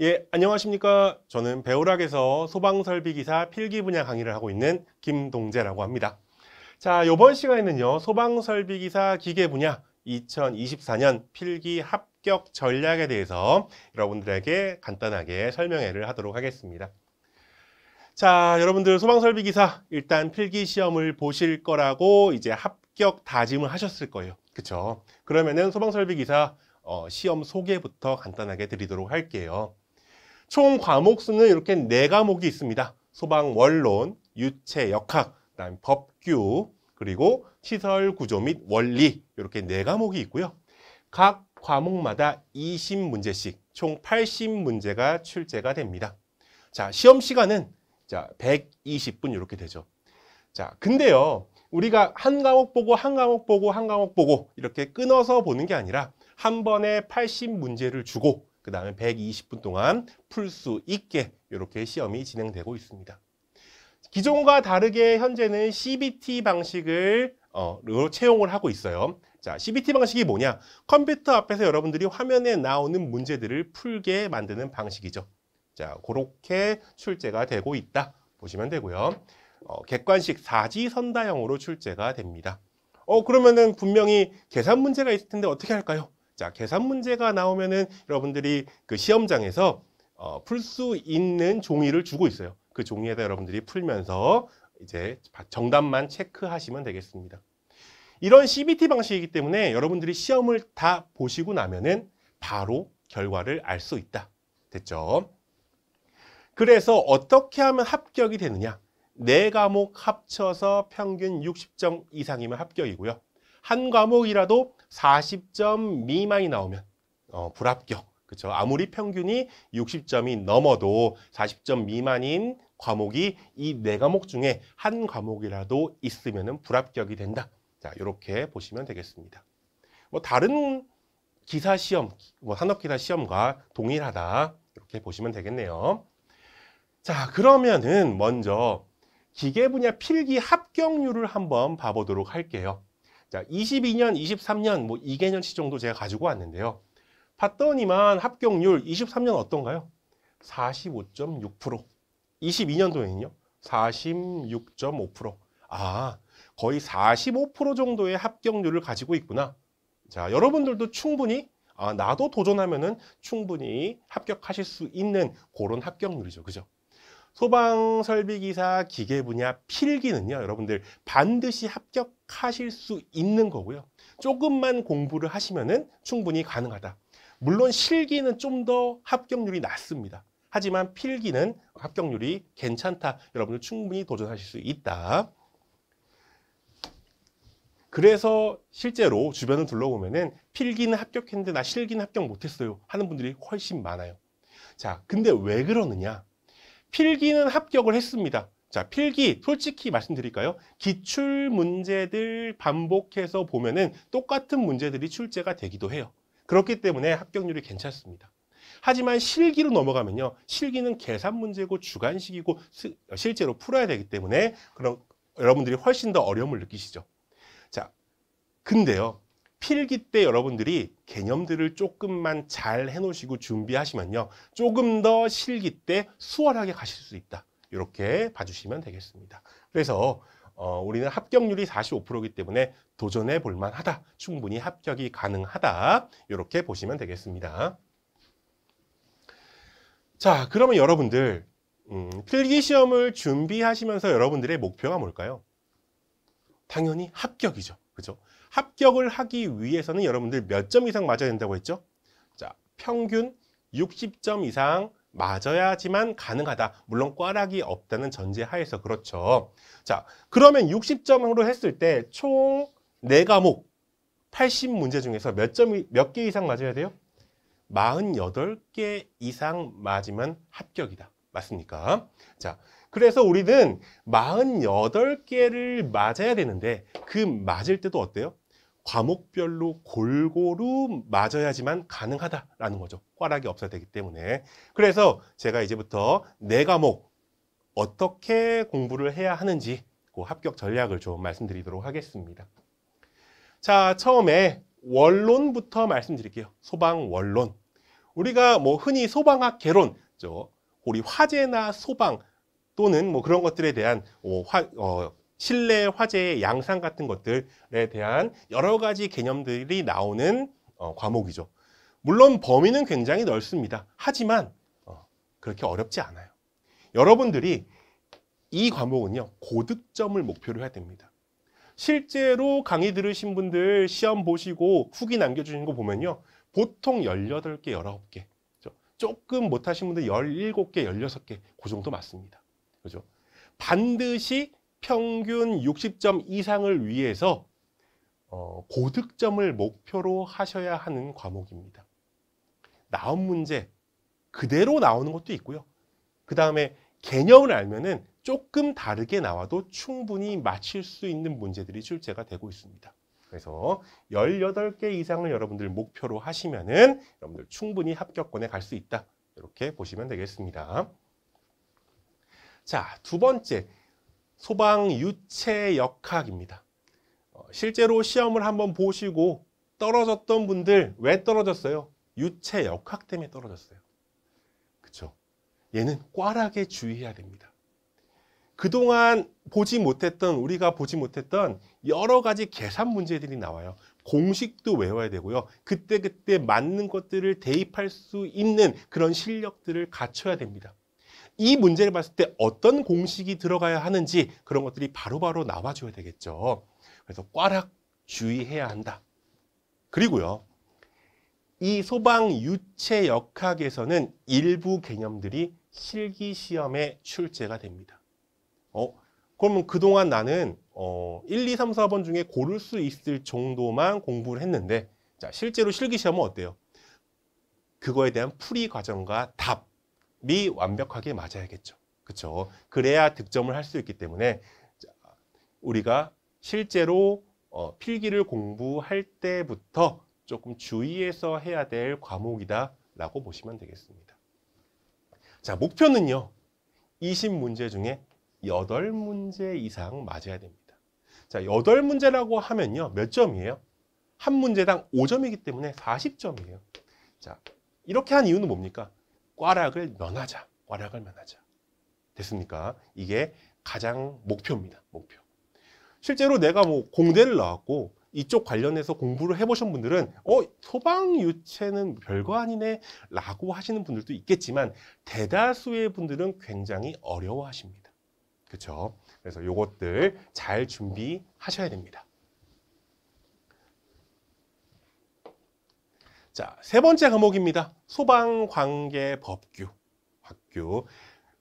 예, 안녕하십니까. 저는 배우락에서 소방설비기사 필기 분야 강의를 하고 있는 김동재라고 합니다. 자, 요번 시간에는요, 소방설비기사 기계 분야 2024년 필기 합격 전략에 대해서 여러분들에게 간단하게 설명회를 하도록 하겠습니다. 자, 여러분들 소방설비기사 일단 필기 시험을 보실 거라고 이제 합격 다짐을 하셨을 거예요. 그쵸? 그러면은 소방설비기사 어, 시험 소개부터 간단하게 드리도록 할게요. 총 과목 수는 이렇게 네 과목이 있습니다. 소방 원론, 유체 역학, 그다음 법규, 그리고 시설 구조 및 원리 이렇게 네 과목이 있고요. 각 과목마다 20문제씩 총 80문제가 출제가 됩니다. 자, 시험 시간은 자, 120분 이렇게 되죠. 자, 근데요. 우리가 한 과목 보고 한 과목 보고 한 과목 보고 이렇게 끊어서 보는 게 아니라 한 번에 80문제를 주고 그 다음에 120분 동안 풀 수 있게 이렇게 시험이 진행되고 있습니다. 기존과 다르게 현재는 CBT 방식을 어 채용을 하고 있어요. 자, CBT 방식이 뭐냐? 컴퓨터 앞에서 여러분들이 화면에 나오는 문제들을 풀게 만드는 방식이죠. 자, 그렇게 출제가 되고 있다. 보시면 되고요. 어, 객관식 사지선다형으로 출제가 됩니다. 어, 그러면은 분명히 계산 문제가 있을 텐데 어떻게 할까요? 자, 계산 문제가 나오면은 여러분들이 그 시험장에서 어, 풀수 있는 종이를 주고 있어요. 그 종이에다 여러분들이 풀면서 이제 정답만 체크하시면 되겠습니다. 이런 CBT 방식이기 때문에 여러분들이 시험을 다 보시고 나면은 바로 결과를 알 수 있다. 됐죠? 그래서 어떻게 하면 합격이 되느냐? 네 과목 합쳐서 평균 60점 이상이면 합격이고요. 한 과목이라도 40점 미만이 나오면 어, 불합격. 그렇죠. 아무리 평균이 60점이 넘어도 40점 미만인 과목이 이 네 과목 중에 한 과목이라도 있으면 불합격이 된다. 자, 이렇게 보시면 되겠습니다. 뭐 다른 기사 시험, 뭐 산업기사 시험과 동일하다. 이렇게 보시면 되겠네요. 자, 그러면은 먼저 기계 분야 필기 합격률을 한번 봐보도록 할게요. 자, 22년, 23년 뭐 2개년치 정도 제가 가지고 왔는데요. 봤더니만 합격률 23년 어떤가요? 45.6%. 22년도에는요. 46.5%. 아, 거의 45% 정도의 합격률을 가지고 있구나. 자, 여러분들도 충분히 아, 나도 도전하면은 충분히 합격하실 수 있는 그런 합격률이죠. 그죠? 소방 설비 기사 기계 분야 필기는요, 여러분들 반드시 합격하실 수 있는 거고요. 조금만 공부를 하시면은 충분히 가능하다. 물론 실기는 좀 더 합격률이 낮습니다. 하지만 필기는 합격률이 괜찮다. 여러분들 충분히 도전하실 수 있다. 그래서 실제로 주변을 둘러보면은 필기는 합격했는데 나 실기는 합격 못했어요 하는 분들이 훨씬 많아요. 자, 근데 왜 그러느냐? 필기는 합격을 했습니다. 자, 필기 솔직히 말씀드릴까요? 기출 문제들 반복해서 보면은 똑같은 문제들이 출제가 되기도 해요. 그렇기 때문에 합격률이 괜찮습니다. 하지만 실기로 넘어가면요. 실기는 계산 문제고 주관식이고 스, 실제로 풀어야 되기 때문에 그런 여러분들이 훨씬 더 어려움을 느끼시죠. 자, 근데요. 필기 때 여러분들이 개념들을 조금만 잘 해놓으시고 준비하시면요. 조금 더 실기 때 수월하게 가실 수 있다. 이렇게 봐주시면 되겠습니다. 그래서 어, 우리는 합격률이 45%이기 때문에 도전해 볼만 하다. 충분히 합격이 가능하다. 이렇게 보시면 되겠습니다. 자, 그러면 여러분들 음, 필기 시험을 준비하시면서 여러분들의 목표가 뭘까요? 당연히 합격이죠. 그죠? 합격을 하기 위해서는 여러분들 몇 점 이상 맞아야 된다고 했죠? 자, 평균 60점 이상 맞아야지만 가능하다. 물론 꽈락이 없다는 전제 하에서 그렇죠. 자, 그러면 60점으로 했을 때 총 4과목 80문제 중에서 몇 점, 몇개 이상 맞아야 돼요? 48개 이상 맞으면 합격이다. 맞습니까? 자, 그래서 우리는 48개를 맞아야 되는데 그 맞을 때도 어때요? 과목별로 골고루 맞아야지만 가능하다라는 거죠. 꽈락이 없어야 되기 때문에. 그래서 제가 이제부터 네 과목 어떻게 공부를 해야 하는지 그 합격 전략을 좀 말씀드리도록 하겠습니다. 자, 처음에 원론부터 말씀드릴게요. 소방 원론. 우리가 뭐 흔히 소방학 개론, 저 우리 화재나 소방 또는 뭐 그런 것들에 대한 어, 화, 어, 실내 화재의 양상 같은 것들에 대한 여러 가지 개념들이 나오는 어, 과목이죠. 물론 범위는 굉장히 넓습니다. 하지만 어, 그렇게 어렵지 않아요. 여러분들이 이 과목은요. 고득점을 목표로 해야 됩니다. 실제로 강의 들으신 분들 시험 보시고 후기 남겨주신 거 보면요. 보통 18개, 19개. 조금 못하신 분들 17개, 16개 그 정도 맞습니다. 그죠? 반드시 평균 60점 이상을 위해서 어, 고득점을 목표로 하셔야 하는 과목입니다. 나온 문제 그대로 나오는 것도 있고요. 그 다음에 개념을 알면은 조금 다르게 나와도 충분히 맞힐 수 있는 문제들이 출제가 되고 있습니다. 그래서 18개 이상을 여러분들 목표로 하시면은 여러분들 충분히 합격권에 갈 수 있다. 이렇게 보시면 되겠습니다. 자, 두 번째. 소방 유체 역학입니다. 어, 실제로 시험을 한번 보시고 떨어졌던 분들 왜 떨어졌어요? 유체 역학 때문에 떨어졌어요. 그쵸? 얘는 꽈락에 주의해야 됩니다. 그동안 보지 못했던 우리가 보지 못했던 여러 가지 계산 문제들이 나와요. 공식도 외워야 되고요. 그때그때 그때 맞는 것들을 대입할 수 있는 그런 실력들을 갖춰야 됩니다. 이 문제를 봤을 때 어떤 공식이 들어가야 하는지 그런 것들이 바로바로 나와줘야 되겠죠. 그래서 꽈락 주의해야 한다. 그리고요. 이 소방 유체 역학에서는 일부 개념들이 실기 시험에 출제가 됩니다. 어, 그러면 그동안 나는 어, 1, 2, 3, 4번 중에 고를 수 있을 정도만 공부를 했는데 자, 실제로 실기 시험은 어때요? 그거에 대한 풀이 과정과 답미 완벽하게 맞아야겠죠. 그렇죠. 그래야 득점을 할 수 있기 때문에 우리가 실제로 어, 필기를 공부할 때부터 조금 주의해서 해야 될 과목이다라고 보시면 되겠습니다. 자, 목표는요. 20문제 중에 8문제 이상 맞아야 됩니다. 자, 8문제라고 하면요. 몇 점이에요? 한 문제당 5점이기 때문에 40점이에요. 자, 이렇게 한 이유는 뭡니까? 꽈락을 면하자. 꽈락을 면하자. 됐습니까? 이게 가장 목표입니다. 목표. 실제로 내가 뭐 공대를 나왔고 이쪽 관련해서 공부를 해보신 분들은 어 소방유체는 별거 아니네 라고 하시는 분들도 있겠지만 대다수의 분들은 굉장히 어려워하십니다. 그렇죠? 그래서 요것들 잘 준비하셔야 됩니다. 자, 세 번째 과목입니다. 소방관계법규. 학교.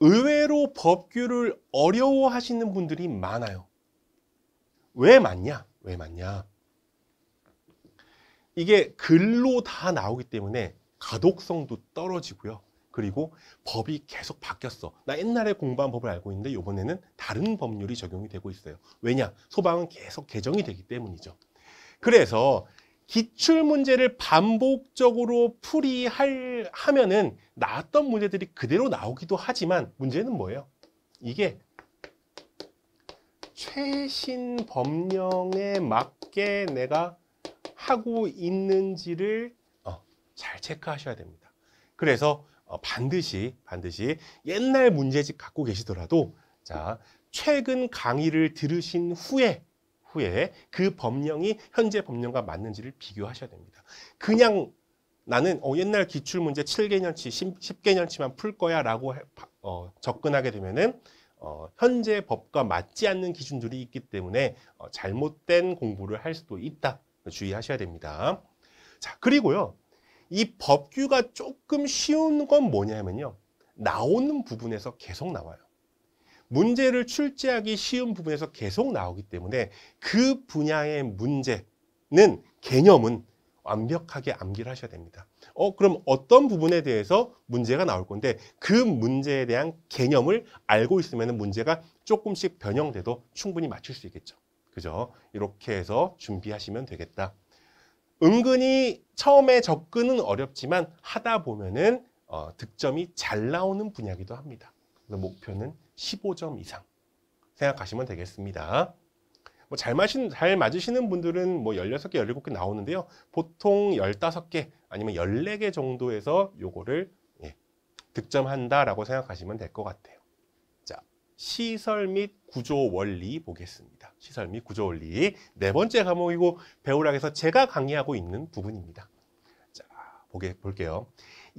의외로 법규를 어려워하시는 분들이 많아요. 왜맞냐왜맞냐 이게 글로 다 나오기 때문에 가독성도 떨어지고요. 그리고 법이 계속 바뀌었어. 나 옛날에 공부한 법을 알고 있는데 이번에는 다른 법률이 적용이 되고 있어요. 왜냐? 소방은 계속 개정이 되기 때문이죠. 그래서 기출 문제를 반복적으로 풀이할 하면은 나왔던 문제들이 그대로 나오기도 하지만 문제는 뭐예요? 이게 최신 법령에 맞게 내가 하고 있는지를 어, 잘 체크하셔야 됩니다. 그래서 어, 반드시 반드시 옛날 문제집 갖고 계시더라도 자 최근 강의를 들으신 후에 후에 그 법령이 현재 법령과 맞는지를 비교하셔야 됩니다. 그냥 나는 어, 옛날 기출문제 7개년치, 10, 개년치만풀 거야 라고 해, 어, 접근하게 되면은 어, 현재 법과 맞지 않는 기준들이 있기 때문에 어, 잘못된 공부를 할 수도 있다. 주의하셔야 됩니다. 자, 그리고요. 이 법규가 조금 쉬운 건 뭐냐면요. 나오는 부분에서 계속 나와요. 문제를 출제하기 쉬운 부분에서 계속 나오기 때문에 그 분야의 문제는 개념은 완벽하게 암기를 하셔야 됩니다. 어, 그럼 어떤 부분에 대해서 문제가 나올 건데 그 문제에 대한 개념을 알고 있으면 문제가 조금씩 변형돼도 충분히 맞출 수 있겠죠. 그죠? 이렇게 해서 준비하시면 되겠다. 은근히 처음에 접근은 어렵지만 하다 보면은 어, 득점이 잘 나오는 분야기도 이 합니다. 그래서 목표는 15점 이상 생각하시면 되겠습니다. 뭐 잘, 마신, 잘 맞으시는 분들은 뭐 16개, 17개 나오는데요. 보통 15개 아니면 14개 정도에서 요거를 예, 득점한다라고 생각하시면 될 것 같아요. 자, 시설 및 구조 원리 보겠습니다. 시설 및 구조 원리. 네 번째 과목이고 배우락에서 제가 강의하고 있는 부분입니다. 자, 보게, 볼게요.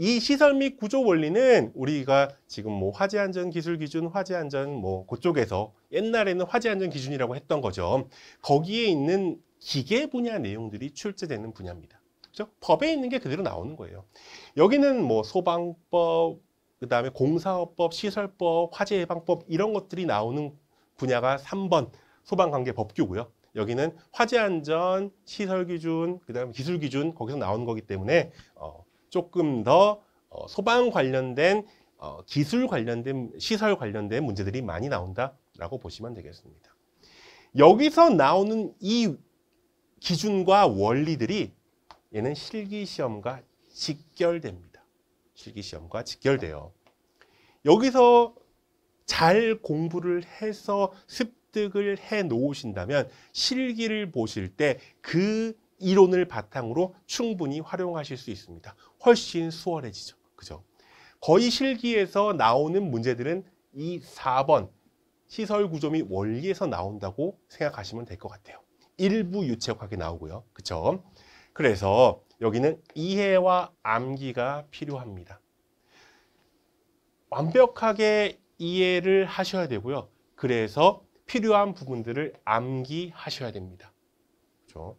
이 시설 및 구조 원리는 우리가 지금 뭐 화재 안전 기술 기준, 화재 안전 뭐 그쪽에서 옛날에는 화재 안전 기준이라고 했던 거죠. 거기에 있는 기계 분야 내용들이 출제되는 분야입니다. 그렇죠? 법에 있는 게 그대로 나오는 거예요. 여기는 뭐 소방법, 그다음에 공사업법, 시설법, 화재 예방법 이런 것들이 나오는 분야가 3번 소방관계 법규고요. 여기는 화재 안전, 시설 기준, 그다음에 기술 기준 거기서 나오는 거기 때문에 어, 조금 더 어, 소방 관련된 어, 기술 관련된 시설 관련된 문제들이 많이 나온다라고 보시면 되겠습니다. 여기서 나오는 이 기준과 원리들이 얘는 실기시험과 직결됩니다. 실기시험과 직결돼요. 여기서 잘 공부를 해서 습득을 해 놓으신다면 실기를 보실 때그 이론을 바탕으로 충분히 활용하실 수 있습니다. 훨씬 수월해지죠. 그죠? 거의 실기에서 나오는 문제들은 이 4번 시설 구조 및 원리에서 나온다고 생각하시면 될 것 같아요. 일부 유체역학이 나오고요. 그쵸? 그래서 여기는 이해와 암기가 필요합니다. 완벽하게 이해를 하셔야 되고요. 그래서 필요한 부분들을 암기하셔야 됩니다. 그렇죠?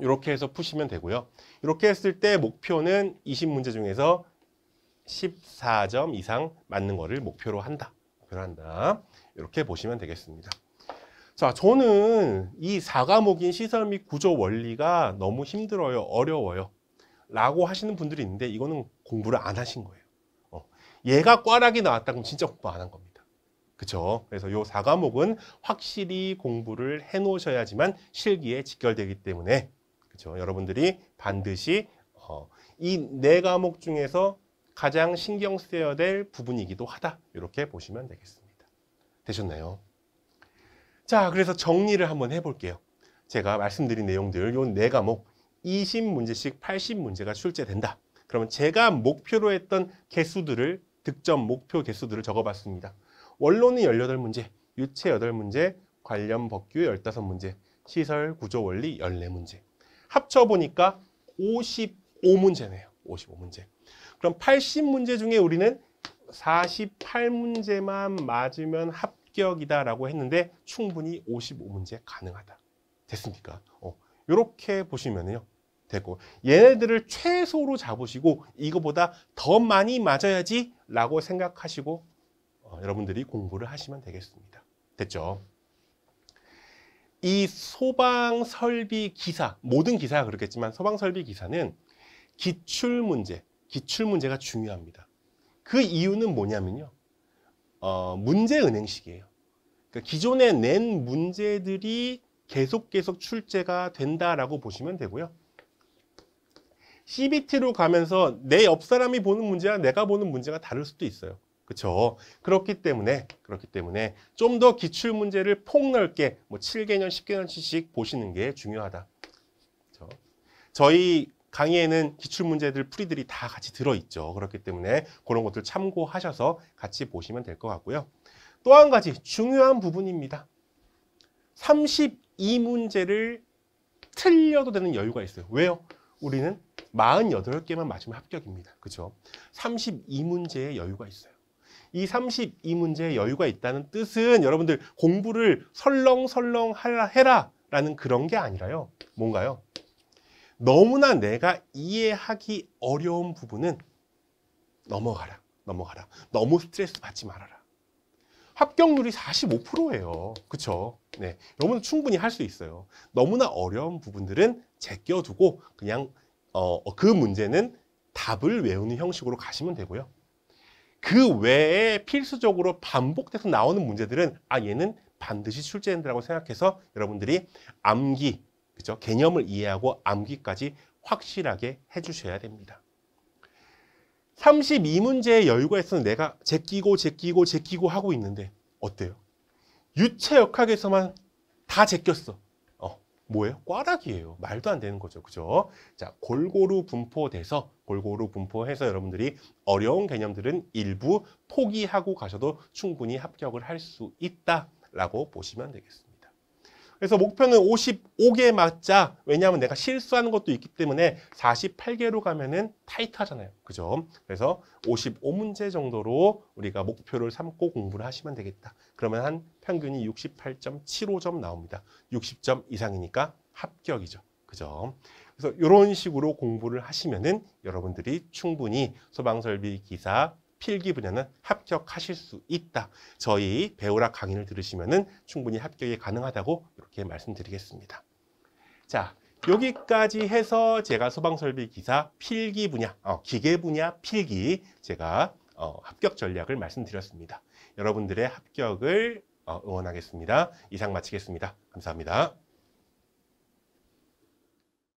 이렇게 해서 푸시면 되고요. 이렇게 했을 때 목표는 20문제 중에서 14점 이상 맞는 거를 목표로 한다. 목표로 한다. 이렇게 보시면 되겠습니다. 자, 저는 이 4과목인 시설 및 구조 원리가 너무 힘들어요. 어려워요. 라고 하시는 분들이 있는데 이거는 공부를 안 하신 거예요. 어. 얘가 꽈락이 나왔다 그럼 진짜 공부 안 한 겁니다. 그렇죠? 그래서 요 4과목은 확실히 공부를 해 놓으셔야지만 실기에 직결되기 때문에 그죠 여러분들이 반드시 어, 이 네 과목 중에서 가장 신경 쓰여야 될 부분이기도 하다. 이렇게 보시면 되겠습니다. 되셨나요? 자, 그래서 정리를 한번 해볼게요. 제가 말씀드린 내용들, 요네 과목 20문제씩 80문제가 출제된다. 그러면 제가 목표로 했던 개수들을, 득점 목표 개수들을 적어봤습니다. 원론이 18문제, 유체 8문제, 관련 법규 15문제, 시설 구조 원리 14문제. 합쳐보니까 55문제네요. 55문제. 그럼 80문제 중에 우리는 48문제만 맞으면 합격이다라고 했는데 충분히 55문제 가능하다. 됐습니까? 어, 이렇게 보시면요. 되고 얘네들을 최소로 잡으시고 이거보다 더 많이 맞아야지 라고 생각하시고 어, 여러분들이 공부를 하시면 되겠습니다. 됐죠? 이 소방 설비 기사, 모든 기사가 그렇겠지만 소방 설비 기사는 기출 문제, 기출 문제가 중요합니다. 그 이유는 뭐냐면요. 어, 문제 은행식이에요. 그러니까 기존에 낸 문제들이 계속 계속 출제가 된다라고 보시면 되고요. CBT로 가면서 내 옆 사람이 보는 문제와 내가 보는 문제가 다를 수도 있어요. 그렇죠. 그렇기 때문에 그렇기 때문에 좀 더 기출 문제를 폭넓게 뭐 7개년, 10개년씩 보시는 게 중요하다. 그쵸? 저희 강의에는 기출 문제들 풀이들이 다 같이 들어 있죠. 그렇기 때문에 그런 것들 참고하셔서 같이 보시면 될 것 같고요. 또 한 가지 중요한 부분입니다. 32문제를 틀려도 되는 여유가 있어요. 왜요? 우리는 48개만 맞으면 합격입니다. 그죠? 32문제의 여유가 있어요. 이 32문제에 여유가 있다는 뜻은 여러분들 공부를 설렁설렁 하라 해라 라는 그런 게 아니라요. 뭔가요? 너무나 내가 이해하기 어려운 부분은 넘어가라. 넘어가라. 너무 스트레스 받지 말아라. 합격률이 45%예요. 그렇죠? 네, 여러분 충분히 할 수 있어요. 너무나 어려운 부분들은 제껴두고 그냥 어, 그 문제는 답을 외우는 형식으로 가시면 되고요. 그 외에 필수적으로 반복돼서 나오는 문제들은 아 얘는 반드시 출제된다고 생각해서 여러분들이 암기 그죠 개념을 이해하고 암기까지 확실하게 해주셔야 됩니다. 32문제의 여유가있어서 내가 제끼고 제끼고 제끼고 하고 있는데 어때요? 유체역학에서만 다 제꼈어. 뭐예요? 꽈락이에요. 말도 안 되는 거죠. 그죠? 자, 골고루 분포돼서, 골고루 분포해서 여러분들이 어려운 개념들은 일부 포기하고 가셔도 충분히 합격을 할 수 있다라고 보시면 되겠습니다. 그래서 목표는 55개 맞자. 왜냐하면 내가 실수하는 것도 있기 때문에 48개로 가면은 타이트하잖아요. 그죠? 그래서 55문제 정도로 우리가 목표를 삼고 공부를 하시면 되겠다. 그러면 한 평균이 68.75점 나옵니다. 60점 이상이니까 합격이죠. 그죠? 그래서 이런 식으로 공부를 하시면은 여러분들이 충분히 소방설비 기사 필기 분야는 합격하실 수 있다. 저희 배우라 강의를 들으시면 충분히 합격이 가능하다고 이렇게 말씀드리겠습니다. 자, 여기까지 해서 제가 소방설비 기사 필기 분야, 어, 기계 분야 필기 제가 어, 합격 전략을 말씀드렸습니다. 여러분들의 합격을 어, 응원하겠습니다. 이상 마치겠습니다. 감사합니다.